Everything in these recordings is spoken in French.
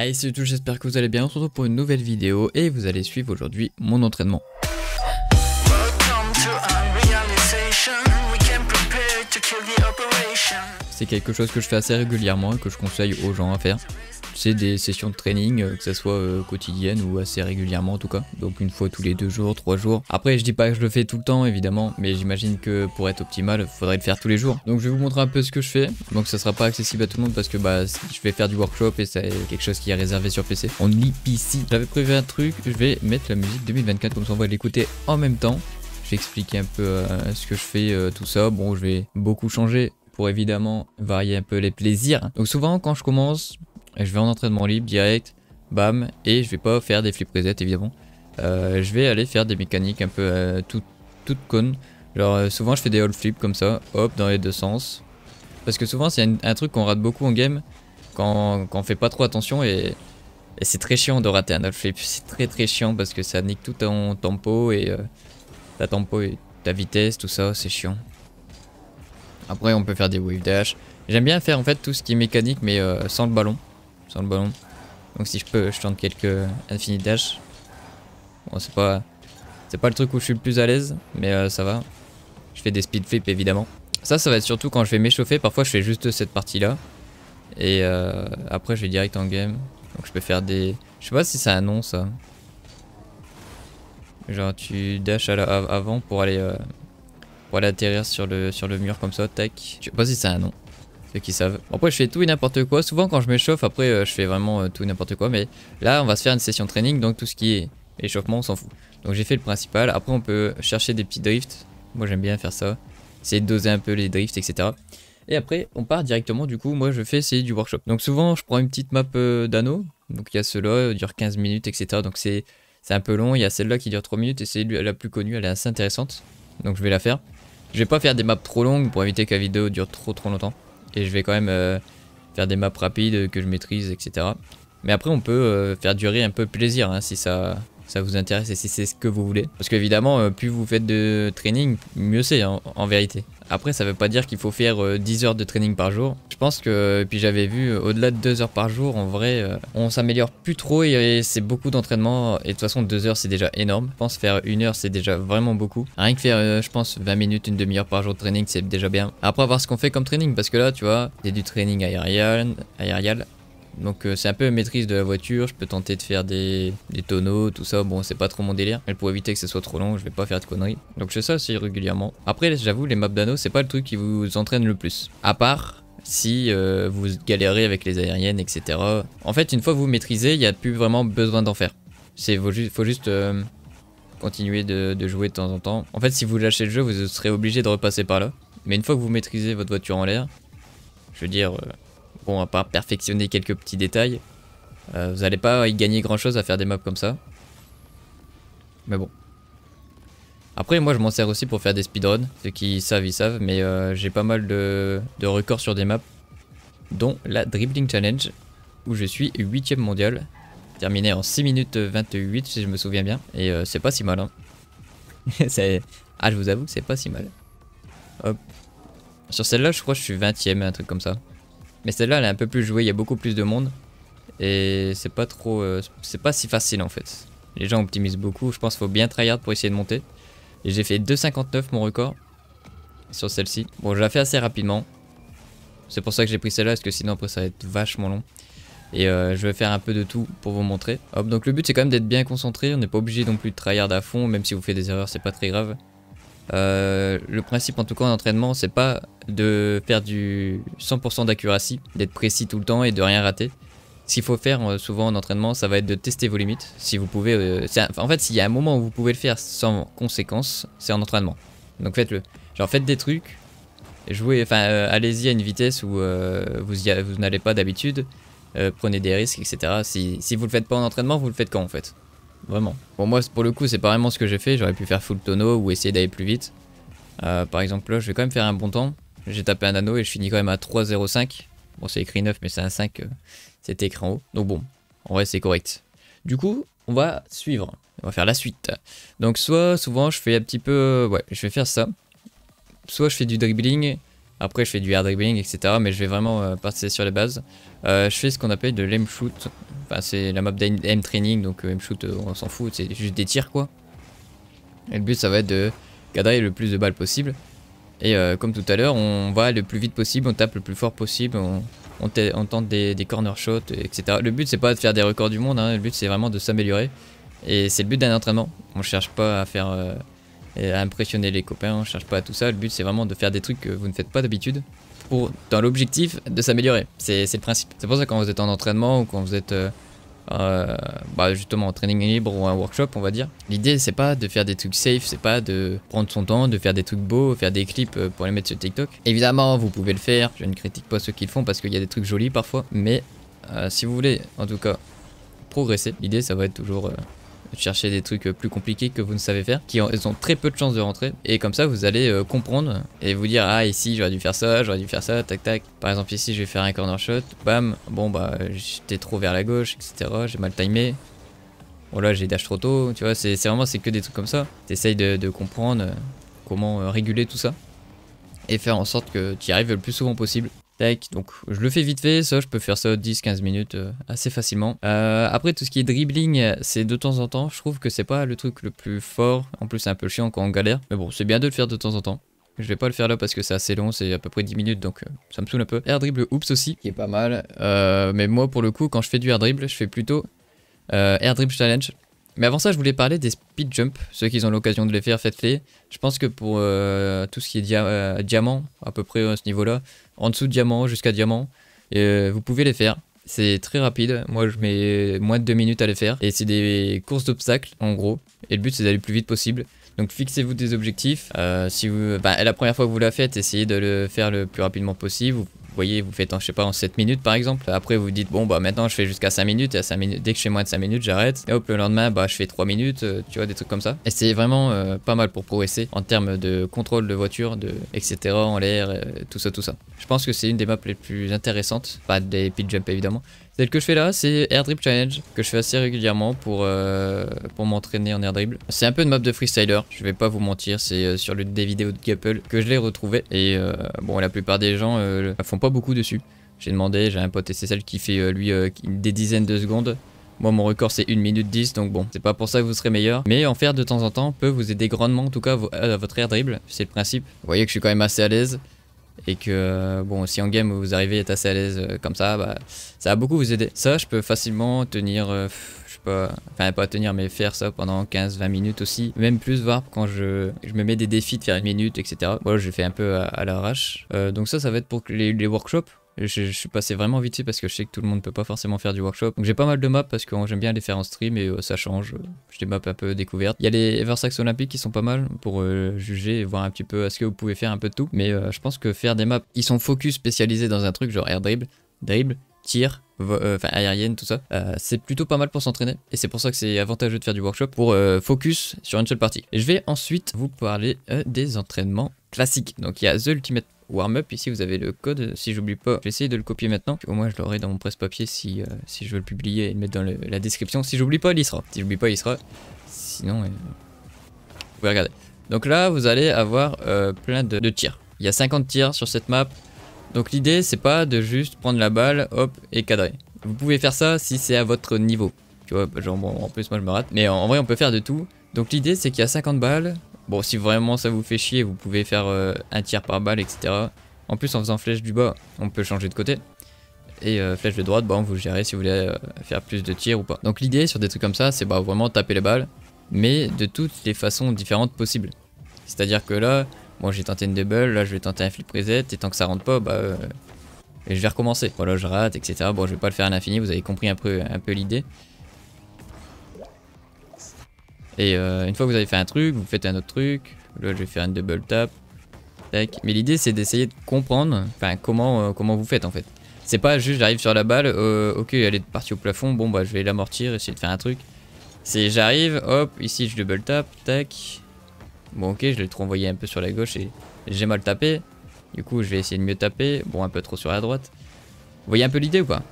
Allez c'est tout, j'espère que vous allez bien, on se retrouve pour une nouvelle vidéo et vous allez suivre aujourd'hui mon entraînement. C'est quelque chose que je fais assez régulièrement et que je conseille aux gens à faire c'est des sessions de training, euh, que ce soit euh, quotidienne ou assez régulièrement en tout cas. Donc une fois tous les deux jours, trois jours. Après, je dis pas que je le fais tout le temps évidemment, mais j'imagine que pour être optimal, faudrait le faire tous les jours. Donc je vais vous montrer un peu ce que je fais. Donc ça sera pas accessible à tout le monde parce que bah je vais faire du workshop et c'est quelque chose qui est réservé sur PC. On lit PC. J'avais prévu un truc, je vais mettre la musique 2024 comme ça on va l'écouter en même temps. Je vais expliquer un peu euh, ce que je fais, tout ça. Bon, je vais beaucoup changer pour évidemment varier un peu les plaisirs. Donc souvent quand je commence, je vais en entraînement libre direct, bam, et je vais pas faire des flip reset évidemment. Euh, je vais aller faire des mécaniques un peu euh, toutes connes. Genre euh, souvent je fais des all flip comme ça, hop, dans les deux sens. Parce que souvent c'est un, truc qu'on rate beaucoup en game, quand, quand on fait pas trop attention et, c'est très chiant de rater un all flip. C'est très très chiant parce que ça nique tout ton tempo et ta tempo et ta vitesse, tout ça, c'est chiant. Après on peut faire des wave dash. J'aime bien faire en fait tout ce qui est mécanique mais sans le ballon sur le ballon. Donc si je peux, je tente quelques infinite dash. Bon, c'est pas, c'est pas le truc où je suis le plus à l'aise, mais euh, ça va. Je fais des speed flips évidemment. Ça, ça va être surtout quand je vais m'échauffer. Parfois, je fais juste cette partie-là. Et euh, après, je vais direct en game. Donc je peux faire des... Je sais pas si c'est un nom, ça. Genre, tu dash avant pour aller... Euh, pour aller atterrir sur le, sur le mur comme ça, tac. Je sais pas si c'est un nom. Ceux qui savent. après, je fais tout et n'importe quoi. Souvent, quand je m'échauffe, après, euh, je fais vraiment euh, tout et n'importe quoi. Mais là, on va se faire une session training, donc tout ce qui est échauffement, on s'en fout. Donc, j'ai fait le principal. Après, on peut chercher des petits drifts. Moi, j'aime bien faire ça. Essayer de doser un peu les drifts, etc. Et après, on part directement. Du coup, moi, je fais essayer du workshop. Donc, souvent, je prends une petite map euh, d'anneau. Donc, il y a cela, dure 15 minutes, etc. Donc, c'est un peu long. Il y a celle-là qui dure 3 minutes et c'est la plus connue. Elle est assez intéressante. Donc, je vais la faire. Je vais pas faire des maps trop longues pour éviter que la vidéo dure trop trop longtemps et je vais quand même euh, faire des maps rapides que je maîtrise, etc. Mais après, on peut euh, faire durer un peu plaisir hein, si ça ça vous intéresse et si c'est ce que vous voulez. Parce qu'évidemment, euh, plus vous faites de training, mieux c'est hein, en vérité. Après, ça ne veut pas dire qu'il faut faire 10 euh, heures de training par jour. Je pense que, euh, puis j'avais vu, au-delà de 2 heures par jour, en vrai, on s'améliore plus trop et, c'est beaucoup d'entraînement. Et de toute façon, 2 heures, c'est déjà énorme. Je pense faire 1 heure, c'est déjà vraiment beaucoup. Rien que faire, je pense, 20 minutes, une demi-heure par jour de training, c'est déjà bien. Après, voir ce qu'on fait comme training, parce que là, tu vois, c'est du training aérien, aérien donc euh, c'est un peu maîtrise de la voiture, je peux tenter de faire des, tonneaux, tout ça, bon c'est pas trop mon délire. Mais pour éviter que ce soit trop long, je vais pas faire de conneries. Donc je fais ça aussi régulièrement. Après j'avoue, les maps d'anneaux, c'est pas le truc qui vous entraîne le plus. À part si euh, vous galérez avec les aériennes, etc. En fait, une fois que vous maîtrisez, il n'y a plus vraiment besoin d'en faire. C'est faut juste euh, continuer de, jouer de temps en temps. En fait, si vous lâchez le jeu, vous serez obligé de repasser par là. Mais une fois que vous maîtrisez votre voiture en l'air, je veux dire, Bon, à part perfectionner quelques petits détails, euh, vous n'allez pas y gagner grand chose à faire des maps comme ça. Mais bon. Après, moi je m'en sers aussi pour faire des speedruns. Ceux qui savent, ils savent, mais euh, j'ai pas mal de, records sur des maps, dont la Dribbling Challenge, où je suis 8ème mondial terminé en 6 minutes 28 si je me souviens bien. Et euh, c'est pas si mal. Hein. ah je vous avoue c'est pas si mal. Sur celle-là je crois que je suis 20ème, un truc comme ça. Mais celle-là, elle est un peu plus jouée, il y a beaucoup plus de monde. Et c'est pas trop. Euh, c'est pas si facile en fait. Les gens optimisent beaucoup, je pense qu'il faut bien tryhard pour essayer de monter. Et j'ai fait 2,59 mon record sur celle-ci. Bon, je la fais assez rapidement. C'est pour ça que j'ai pris celle-là, parce que sinon après ça va être vachement long. Et euh, je vais faire un peu de tout pour vous montrer. Hop, donc le but c'est quand même d'être bien concentré, on n'est pas obligé non plus de tryhard à fond, même si vous faites des erreurs, c'est pas très grave. Euh, le principe en tout cas en entraînement, c'est pas de faire du 100% d'accuracy, d'être précis tout le temps et de rien rater. Ce qu'il faut faire euh, souvent en entraînement, ça va être de tester vos limites. Si vous pouvez, euh, en fait, s'il y a un moment où vous pouvez le faire sans conséquence, c'est en entraînement. Donc faites-le. Genre faites des trucs, jouez, enfin allez-y à une vitesse où vous, vous n'allez pas d'habitude, prenez des risques, etc. Si, si vous le faites pas en entraînement, vous le faites quand en fait Vraiment. Pour moi, pour le coup, c'est pas vraiment ce que j'ai fait. J'aurais pu faire full tonneau ou essayer d'aller plus vite. Euh, par exemple, là, je vais quand même faire un bon temps. J'ai tapé un anneau et je finis quand même à 3.05. Bon, c'est écrit 9, mais c'est un 5. Euh, C'était écrit en haut. Donc bon, en vrai, c'est correct. Du coup, on va suivre. On va faire la suite. Donc soit, souvent, je fais un petit peu... Euh, ouais, je vais faire ça. Soit je fais du dribbling. Après, je fais du air dribbling, etc. Mais je vais vraiment passer sur les bases. je fais ce qu'on appelle de l'aim shoot. Enfin, c'est la map d'AIM Training, donc euh, M shoot, euh, on s'en fout, c'est juste des tirs quoi. Et le but, ça va être de cadrer le plus de balles possible. Et euh, comme tout à l'heure, on va le plus vite possible, on tape le plus fort possible, on, tente des, corner shots, etc. Le but, c'est pas de faire des records du monde, hein, le but, c'est vraiment de s'améliorer. Et c'est le but d'un entraînement. On cherche pas à faire. à impressionner les copains, on cherche pas à tout ça. Le but, c'est vraiment de faire des trucs que vous ne faites pas d'habitude dans l'objectif de s'améliorer. C'est le principe. C'est pour ça que quand vous êtes en entraînement ou quand vous êtes euh, euh, bah, justement en training libre ou un workshop, on va dire, l'idée c'est pas de faire des trucs safe, c'est pas de prendre son temps, de faire des trucs beaux, faire des clips euh, pour les mettre sur TikTok. Évidemment, vous pouvez le faire. Je ne critique pas ceux qui le font parce qu'il y a des trucs jolis parfois, mais si vous voulez, en tout cas, progresser, l'idée ça va être toujours chercher des trucs euh, plus compliqués que vous ne savez faire, qui ont, ont très peu de chances de rentrer. Et comme ça, vous allez euh, comprendre et vous dire ah ici j'aurais dû faire ça, j'aurais dû faire ça, tac tac. Par exemple ici, je vais faire un corner shot, bam, bon bah j'étais trop vers la gauche, etc. J'ai mal timé. Oh là j'ai dash trop tôt, tu vois, c'est vraiment c'est que des trucs comme ça. T'essayes de, de comprendre euh, comment réguler tout ça et faire en sorte que tu y arrives le plus souvent possible. Tac, donc je le fais vite fait, ça je peux faire ça 10-15 minutes euh, assez facilement. Euh, après tout ce qui est dribbling, c'est de temps en temps, je trouve que c'est pas le truc le plus fort, en plus c'est un peu chiant quand on galère, mais bon c'est bien de le faire de temps en temps. Je vais pas le faire là parce que c'est assez long, c'est à peu près 10 minutes donc euh, ça me saoule un peu. Air dribble oups aussi, qui est pas mal, mais moi pour le coup quand je fais du air dribble, je fais plutôt air dribble challenge. Mais avant ça, je voulais parler des speed jumps. Ceux qui ont l'occasion de les faire, faites-les. Je pense que pour tout ce qui est diamant, à peu près à ce niveau-là, en dessous de diamant jusqu'à diamant. Et euh, vous pouvez les faire. C'est très rapide. Moi, je mets moins de 2 minutes à les faire. Et c'est des courses d'obstacles, en gros. Et le but, c'est d'aller le plus vite possible. Donc, fixez-vous des objectifs. Euh, si vous, bah, la première fois que vous la faites, essayez de le faire le plus rapidement possible voyez, vous faites, en, je sais pas, en 7 minutes par exemple. Après, vous dites, bon, bah maintenant je fais jusqu'à 5 minutes, et à 5 minutes, dès que je fais moins de 5 minutes, j'arrête. Et hop, le lendemain, bah je fais 3 minutes, euh, tu vois, des trucs comme ça. Et c'est vraiment euh, pas mal pour progresser en termes de contrôle de voiture, de etc. en l'air, euh, tout ça, tout ça. Je pense que c'est une des maps les plus intéressantes, pas des pit jump évidemment, celle que je fais là, c'est Air Dribble Challenge, que je fais assez régulièrement pour, euh, pour m'entraîner en air dribble. C'est un peu une map de freestyler, je vais pas vous mentir, c'est euh, sur l'une des vidéos de Gapple que je l'ai retrouvée. Et euh, bon, la plupart des gens euh, font pas beaucoup dessus. J'ai demandé, j'ai un pote et c'est celle qui fait lui des dizaines de secondes. Moi mon record c'est 1 minute 10 donc bon c'est pas pour ça que vous serez meilleur mais en faire de temps en temps peut vous aider grandement en tout cas à votre air dribble c'est le principe. Vous voyez que je suis quand même assez à l'aise et que bon si en game vous arrivez à être assez à l'aise euh, comme ça bah, ça va beaucoup vous aider ça je peux facilement tenir euh, je sais pas enfin pas tenir mais faire ça pendant 15-20 minutes aussi même plus voir quand je, je me mets des défis de faire une minute etc voilà bon, je fais un peu à, l'arrache euh, donc ça ça va être pour les workshops je, suis passé vraiment vite parce que je sais que tout le monde peut pas forcément faire du workshop. Donc j'ai pas mal de maps parce que j'aime bien les faire en stream et euh, ça change. Euh, j'ai des maps un peu découvertes. Il y a les Eversax Olympiques qui sont pas mal pour euh, juger et voir un petit peu à ce que vous pouvez faire un peu de tout. Mais je pense que faire des maps, ils sont focus spécialisés dans un truc genre air dribble, dribble, tir, enfin aérienne, tout ça, c'est plutôt pas mal pour s'entraîner. Et c'est pour ça que c'est avantageux de faire du workshop pour focus sur une seule partie. Et je vais ensuite vous parler des entraînements classiques. Donc il y a The Ultimate warm-up. Ici, vous avez le code. Si j'oublie pas, j'essaie de le copier maintenant. Au moins, je l'aurai dans mon presse-papier si, euh, si je veux le publier et le mettre dans la description. Si j'oublie pas, il sera. Si j'oublie pas, il sera. Sinon, euh, vous pouvez regarder. Donc là, vous allez avoir euh, plein de, tirs. Il y a 50 tirs sur cette map. Donc l'idée, c'est pas de juste prendre la balle, hop, et cadrer. Vous pouvez faire ça si c'est à votre niveau. Tu vois, genre, en plus, moi, je me rate. Mais en, en vrai, on peut faire de tout. Donc l'idée, c'est qu'il y a 50 balles Bon, si vraiment ça vous fait chier, vous pouvez faire euh, un tir par balle, etc. En plus, en faisant flèche du bas, on peut changer de côté. Et euh, flèche de droite, bah, vous gérez si vous voulez euh, faire plus de tirs ou pas. Donc l'idée sur des trucs comme ça, c'est bah, vraiment taper les balles, mais de toutes les façons différentes possibles. C'est-à-dire que là, moi j'ai tenté une double, là je vais tenter un flip reset, et tant que ça rentre pas, bah je vais recommencer. Voilà, je rate, etc. Bon, je vais pas le faire à l'infini, vous avez compris un peu l'idée. Et euh, une fois que vous avez fait un truc, vous faites un autre truc. Là, je vais faire un double tap. Tac. Mais l'idée, c'est d'essayer de comprendre comment, euh, comment vous faites en fait. C'est pas juste j'arrive sur la balle, euh, ok, elle est partie au plafond, bon bah je vais l'amortir, essayer de faire un truc. C'est j'arrive, hop, ici je double tap, tac. Bon ok, je l'ai trop envoyé un peu sur la gauche et j'ai mal tapé. Du coup, je vais essayer de mieux taper. Bon, un peu trop sur la droite. Vous voyez un peu l'idée ou pas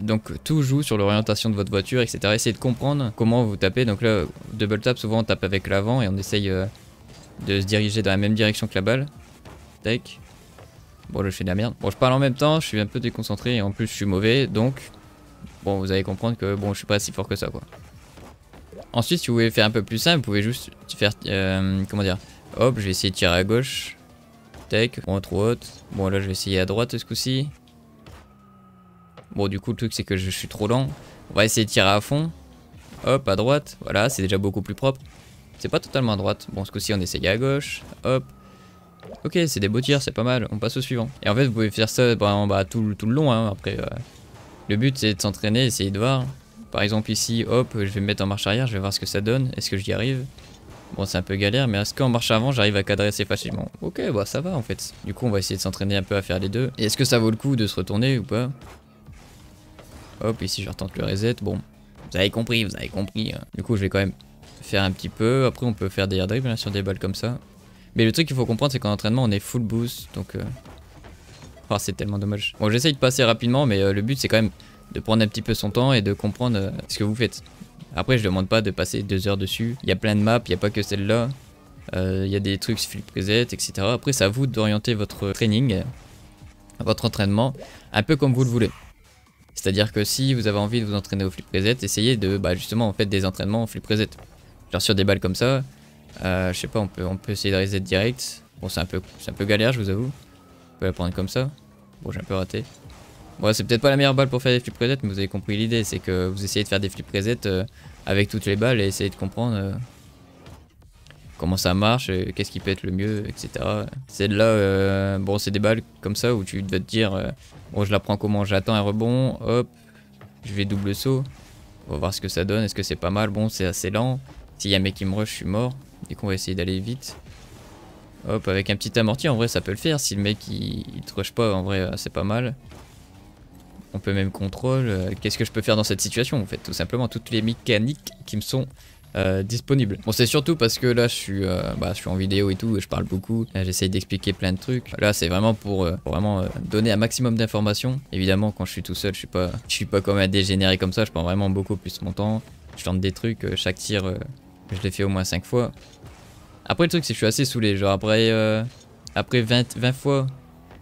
donc tout joue sur l'orientation de votre voiture, etc. Essayez de comprendre comment vous tapez. Donc là, double tap, souvent on tape avec l'avant et on essaye euh, de se diriger dans la même direction que la balle. Tac. Bon là je fais de la merde. Bon je parle en même temps, je suis un peu déconcentré et en plus je suis mauvais. Donc bon vous allez comprendre que bon je suis pas si fort que ça quoi. Ensuite si vous voulez faire un peu plus simple, vous pouvez juste faire... Euh, comment dire Hop, je vais essayer de tirer à gauche. Tac. Bon trop Bon là je vais essayer à droite ce coup-ci. Bon, du coup, le truc, c'est que je suis trop lent. On va essayer de tirer à fond. Hop, à droite. Voilà, c'est déjà beaucoup plus propre. C'est pas totalement à droite. Bon, ce coup-ci, on essaye à gauche. Hop. Ok, c'est des beaux tirs, c'est pas mal. On passe au suivant. Et en fait, vous pouvez faire ça bah, tout, tout, le long. Hein. après, euh, le but, c'est de s'entraîner, essayer de voir. Par exemple, ici, hop, je vais me mettre en marche arrière. Je vais voir ce que ça donne. Est-ce que j'y arrive Bon, c'est un peu galère, mais est-ce qu'en marche avant, j'arrive à cadrer assez facilement Ok, bah ça va en fait. Du coup, on va essayer de s'entraîner un peu à faire les deux. Et est-ce que ça vaut le coup de se retourner ou pas Hop, ici je retente le reset. Bon, vous avez compris, vous avez compris. Hein. Du coup, je vais quand même faire un petit peu. Après, on peut faire des air hein, sur des balles comme ça. Mais le truc qu'il faut comprendre, c'est qu'en entraînement, on est full boost. Donc, euh, oh, c'est tellement dommage. Bon, j'essaye de passer rapidement, mais euh, le but, c'est quand même de prendre un petit peu son temps et de comprendre euh, ce que vous faites. Après, je demande pas de passer deux heures dessus. Il y a plein de maps, il n'y a pas que celle-là. Il y a des trucs flip reset etc. Après, c'est à vous d'orienter votre training, votre entraînement, un peu comme vous le voulez. C'est-à-dire que si vous avez envie de vous entraîner au flip reset, essayez de bah, justement en fait des entraînements au flip reset. Genre sur des balles comme ça, euh, je sais pas, on peut, on peut essayer de reset direct. Bon, c'est un, peu, un peu galère, je vous avoue. On peut la prendre comme ça. Bon, j'ai un peu raté. Bon, c'est peut-être pas la meilleure balle pour faire des flip reset, mais vous avez compris l'idée. C'est que vous essayez de faire des flip reset euh, avec toutes les balles et essayez de comprendre. Euh, comment ça marche, euh, qu'est-ce qui peut être le mieux, etc. Celle-là, euh, bon, c'est des balles comme ça où tu dois te dire, euh, bon, je la prends comment, j'attends un rebond, hop, je vais double saut, on va voir ce que ça donne, est-ce que c'est pas mal, bon, c'est assez lent, s'il y a un mec qui me rush, je suis mort, du qu'on va essayer d'aller vite. Hop, avec un petit amorti, en vrai, ça peut le faire, si le mec, il, te rush pas, en vrai, c'est pas mal. On peut même contrôle, qu'est-ce que je peux faire dans cette situation, en fait, tout simplement, toutes les mécaniques qui me sont euh, disponible. Bon, c'est surtout parce que là, je suis, euh, bah, je suis en vidéo et tout, et je parle beaucoup, j'essaye d'expliquer plein de trucs. Là, c'est vraiment pour, euh, vraiment donner un maximum d'informations. Évidemment, quand je suis tout seul, je suis pas, je suis pas comme un dégénéré comme ça, je prends vraiment beaucoup plus mon temps. Je tente des trucs, chaque tir, je l'ai fait au moins 5 fois. Après, le truc, c'est que je suis assez saoulé. Genre, après, après 20, 20 fois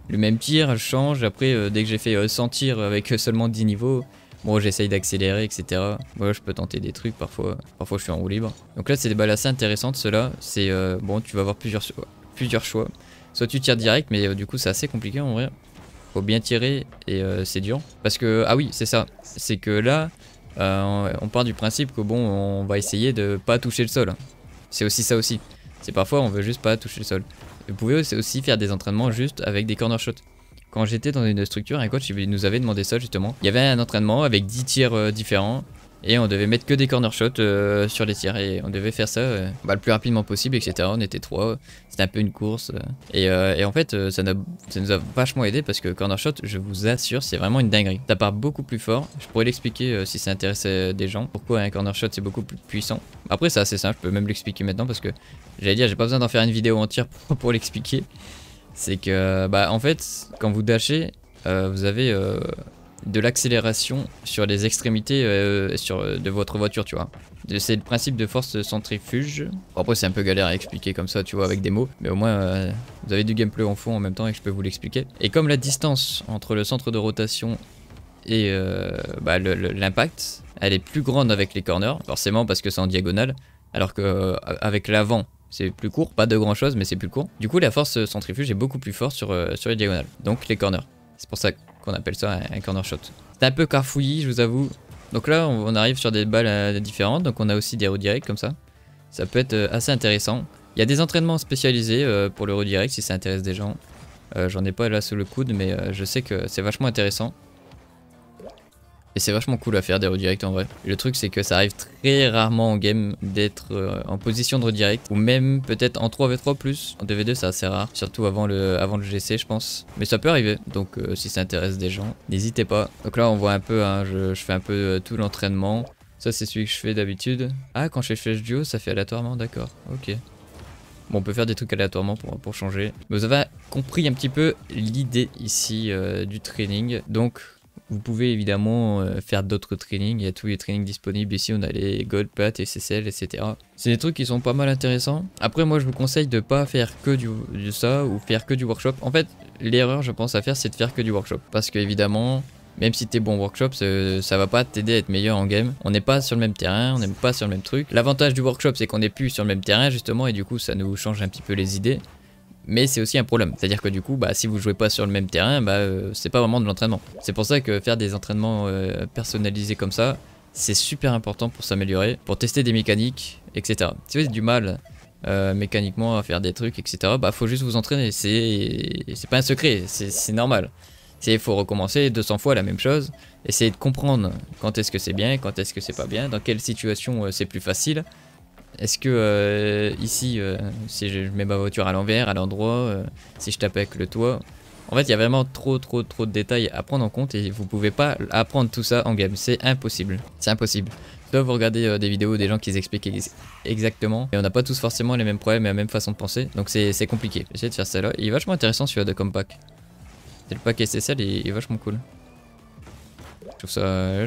le même tir, je change. Après, dès que j'ai fait 100 tirs avec seulement 10 niveaux, Bon, j'essaye d'accélérer, etc. Moi, je peux tenter des trucs, parfois, parfois je suis en roue libre. Donc là, c'est des balles assez intéressantes, ceux-là. C'est, euh, bon, tu vas avoir plusieurs, plusieurs choix. Soit tu tires direct, mais euh, du coup, c'est assez compliqué en vrai. Faut bien tirer et euh, c'est dur. Parce que, ah oui, c'est ça. C'est que là, on part du principe que, bon, on va essayer de pas toucher le sol. Hein. C'est aussi ça aussi. C'est parfois, on veut juste pas toucher le sol. Vous pouvez aussi faire des entraînements juste avec des corner shots. Quand j'étais dans une structure, un coach il nous avait demandé ça justement. Il y avait un entraînement avec 10 tirs euh, différents et on devait mettre que des corner shots euh, sur les tirs et on devait faire ça euh, bah, le plus rapidement possible etc on était trois c'était un peu une course et, en fait ça, nous a vachement aidé parce que corner shot je vous assure c'est vraiment une dinguerie ça part beaucoup plus fort je pourrais l'expliquer si ça intéressait des gens pourquoi un corner shot c'est beaucoup plus puissant après c'est assez simple je peux même l'expliquer maintenant parce que j'allais dire j'ai pas besoin d'en faire une vidéo entière pour l'expliquer c'est que bah en fait quand vous dashez euh, vous avez euh, de l'accélération sur les extrémités euh, sur, de votre voiture tu vois c'est le principe de force centrifuge après c'est un peu galère à expliquer comme ça tu vois avec des mots mais au moins vous avez du gameplay en fond en même temps et je peux vous l'expliquer et comme la distance entre le centre de rotation et bah, l'impact elle est plus grande avec les corners forcément parce que c'est en diagonale alors que avec l'avant c'est plus court, pas de grand chose, mais c'est plus court. Du coup, la force centrifuge est beaucoup plus forte sur, euh, sur les diagonales, donc les corners. C'est pour ça qu'on appelle ça un corner shot. C'est un peu carfouillis, je vous avoue. Donc là, on arrive sur des balles euh, différentes, donc on a aussi des redirects comme ça. Ça peut être euh, assez intéressant. Il y a des entraînements spécialisés pour le redirect si ça intéresse des gens. J'en ai pas là sous le coude, mais je sais que c'est vachement intéressant. Et c'est vachement cool à faire des redirects en vrai. le truc c'est que ça arrive très rarement en game d'être euh, en position de redirect. Ou même peut-être en 3v3 plus. En 2v2, c'est assez rare. Surtout avant le, avant le GC je pense. Mais ça peut arriver. Donc euh, si ça intéresse des gens, n'hésitez pas. Donc là on voit un peu, hein, je, fais un peu euh, tout l'entraînement. Ça c'est celui que je fais d'habitude. Ah quand je fais flèche duo ça fait aléatoirement, d'accord. Ok. Bon, on peut faire des trucs aléatoirement pour, pour changer. vous avez compris un petit peu l'idée ici du training. Donc, vous pouvez évidemment euh, faire d'autres trainings. Il y a tous les trainings disponibles. Ici, on a les Gold, Pat, SSL, etc. C'est des trucs qui sont pas mal intéressants. Après, moi, je vous conseille de ne pas faire que du, ça ou faire que du workshop. En fait, l'erreur, je pense, à faire, c'est de faire que du workshop. Parce que, évidemment, même si t'es bon workshop, ça, ne va pas t'aider à être meilleur en game. On n'est pas sur le même terrain, on n'est pas sur le même truc. L'avantage du workshop, c'est qu'on n'est plus sur le même terrain, justement, et du coup, ça nous change un petit peu les idées mais c'est aussi un problème. C'est-à-dire que du coup, bah, si vous jouez pas sur le même terrain, bah, n'est euh, c'est pas vraiment de l'entraînement. C'est pour ça que faire des entraînements euh, personnalisés comme ça, c'est super important pour s'améliorer, pour tester des mécaniques, etc. Si vous avez du mal euh, mécaniquement à faire des trucs, etc., bah faut juste vous entraîner. C'est pas un secret, c'est normal. Il faut recommencer 200 fois la même chose, essayer de comprendre quand est-ce que c'est bien, quand est-ce que c'est pas bien, dans quelle situation c'est plus facile, est-ce que euh, ici, euh, si je mets ma voiture à l'envers, à l'endroit, euh, si je tape avec le toit En fait, il y a vraiment trop, trop, trop de détails à prendre en compte et vous pouvez pas apprendre tout ça en game. C'est impossible. C'est impossible. Soit vous regardez des vidéos des gens qui expliquent exactement. Et on n'a pas tous forcément les mêmes problèmes et la même façon de penser. Donc c'est compliqué. J'essaie de faire ça là. Il est vachement intéressant celui-là de Compact. C'est le pack SSL, il est vachement cool. Je trouve ça... là,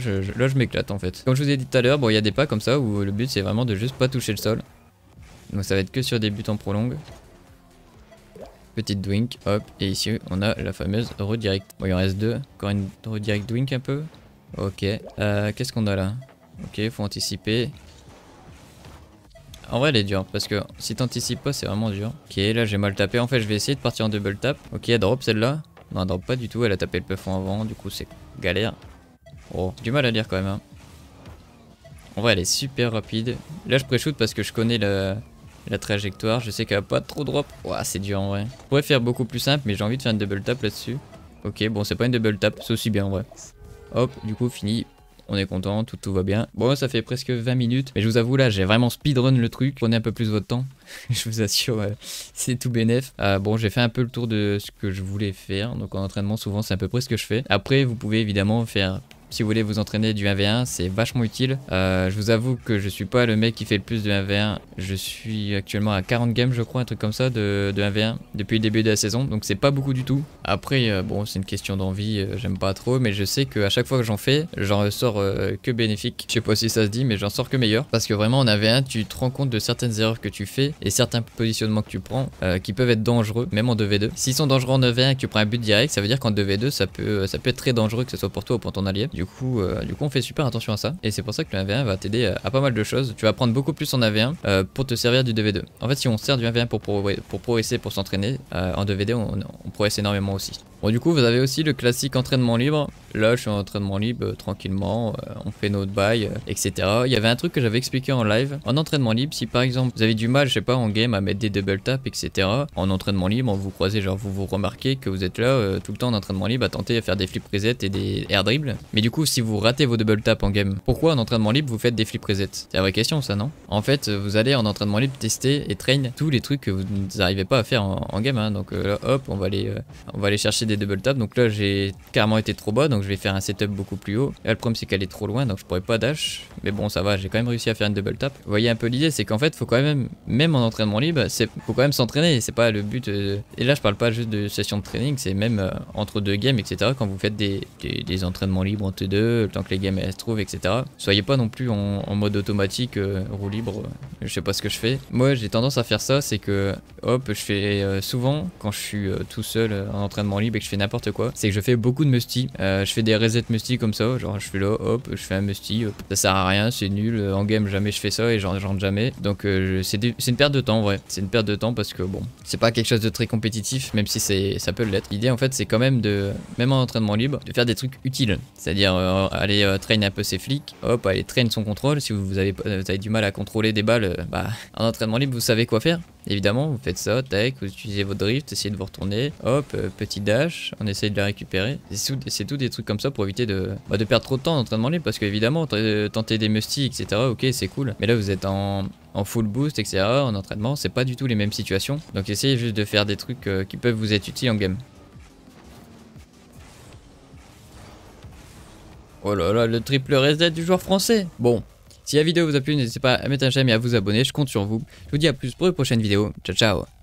je m'éclate en fait. Comme je vous ai dit tout à l'heure, bon, il y a des pas comme ça où le but, c'est vraiment de juste pas toucher le sol. Donc ça va être que sur des buts en prolongue. Petite dwink, hop. Et ici, on a la fameuse redirect. Bon, il en reste deux. Encore une redirect dwink un peu. Ok. Euh, qu'est-ce qu'on a là Ok, faut anticiper. En vrai, elle est dure, parce que si t'anticipes pas, c'est vraiment dur. Ok, là, j'ai mal tapé. En fait, je vais essayer de partir en double tap. Ok, elle drop celle-là. Non, elle drop pas du tout. Elle a tapé le puff en avant, du coup, c'est galère. Oh, du mal à lire quand même. Hein. En vrai, elle est super rapide. Là, je pré-shoot parce que je connais la, trajectoire. Je sais qu'elle va pas trop drop. Ouah, c'est dur en vrai. Je pourrais faire beaucoup plus simple, mais j'ai envie de faire une double tap là-dessus. Ok, bon, c'est pas une double tap. C'est aussi bien en vrai. Hop, du coup, fini. On est content, tout, va bien. Bon, ça fait presque 20 minutes. Mais je vous avoue, là, j'ai vraiment speedrun le truc. Prenez un peu plus votre temps. je vous assure, c'est tout bénef. Euh, bon, j'ai fait un peu le tour de ce que je voulais faire. Donc en entraînement, souvent, c'est à peu près ce que je fais. Après, vous pouvez évidemment faire si vous voulez vous entraîner du 1v1, c'est vachement utile. Euh, je vous avoue que je suis pas le mec qui fait le plus de 1v1. Je suis actuellement à 40 games, je crois, un truc comme ça de, 1v1 depuis le début de la saison. Donc c'est pas beaucoup du tout. Après, euh, bon, c'est une question d'envie, euh, j'aime pas trop, mais je sais qu'à chaque fois que j'en fais, j'en ressors que bénéfique. Je sais pas si ça se dit, mais j'en sors que meilleur. Parce que vraiment, en 1v1, tu te rends compte de certaines erreurs que tu fais et certains positionnements que tu prends qui peuvent être dangereux, même en 2v2. S'ils sont dangereux en 1v1 et que tu prends un but direct, ça veut dire qu'en 2v2, ça peut, ça peut être très dangereux, que ce soit pour toi ou pour ton allié du coup, euh, du coup on fait super attention à ça. Et c'est pour ça que le 1 1 va t'aider euh, à, pas mal de choses. Tu vas prendre beaucoup plus en 1v1 euh, pour te servir du dv 2 En fait si on sert du 1v1 pour, pour progresser, pour s'entraîner, en 2 2 on, on, progresse énormément aussi. Bon du coup vous avez aussi le classique entraînement libre. Là je suis en entraînement libre tranquillement, on fait notre bail, etc. Il y avait un truc que j'avais expliqué en live. En entraînement libre, si par exemple vous avez du mal, je sais pas, en game à mettre des double tap, etc. En entraînement libre, vous croisez, genre vous vous remarquez que vous êtes là tout le temps en entraînement libre à tenter à faire des flips reset et des air dribbles. Mais du si vous ratez vos double tap en game, pourquoi en entraînement libre vous faites des flip resets C'est la vraie question ça non En fait vous allez en entraînement libre tester et train tous les trucs que vous n'arrivez pas à faire en, game hein. donc euh, là hop on va aller euh, on va aller chercher des double tap donc là j'ai carrément été trop bas donc je vais faire un setup beaucoup plus haut. Là le problème c'est qu'elle est trop loin donc je pourrais pas dash mais bon ça va j'ai quand même réussi à faire une double tap. Vous voyez un peu l'idée c'est qu'en fait faut quand même même en entraînement libre c'est faut quand même s'entraîner c'est pas le but euh, et là je parle pas juste de session de training c'est même entre deux games etc quand vous faites des, des, entraînements libres d'eux, le temps que les games se trouvent, etc. Soyez pas non plus en, mode automatique, euh, roue libre, euh, je sais pas ce que je fais. Moi j'ai tendance à faire ça, c'est que hop, je fais euh, souvent quand je suis tout seul en entraînement libre et que je fais n'importe quoi, c'est que je fais beaucoup de musty, je fais des resets musty comme ça, genre je fais là, hop, je fais un musty, hop. ça sert à rien, c'est nul, en game jamais je fais ça et j'en rentre jamais. Donc c'est une perte de temps, vrai. C'est une perte de temps parce que bon, c'est pas quelque chose de très compétitif, même si ça peut l'être. L'idée en fait c'est quand même de, même en entraînement libre, de faire des trucs utiles. C'est-à-dire euh, allez euh, traîner un peu ses flics, hop, allez traîner son contrôle. Si vous avez, euh, vous avez du mal à contrôler des balles, bah, en entraînement libre, vous savez quoi faire. Évidemment, vous faites ça, tac, vous utilisez votre drift, essayez de vous retourner, hop, petit dash, on essaye de la récupérer. C'est tout, des trucs comme ça pour éviter de, bah, de perdre trop de temps en entraînement libre, parce que évidemment tenter des musty, etc., ok, c'est cool. Mais là, vous êtes en, en full boost, etc., en entraînement, c'est pas du tout les mêmes situations. Donc essayez juste de faire des trucs qui peuvent vous être utiles en game. Oh là là, le triple reset du joueur français Bon, si la vidéo vous a plu, n'hésitez pas à mettre un j'aime et à vous abonner, je compte sur vous. Je vous dis à plus pour une prochaine vidéo. Ciao ciao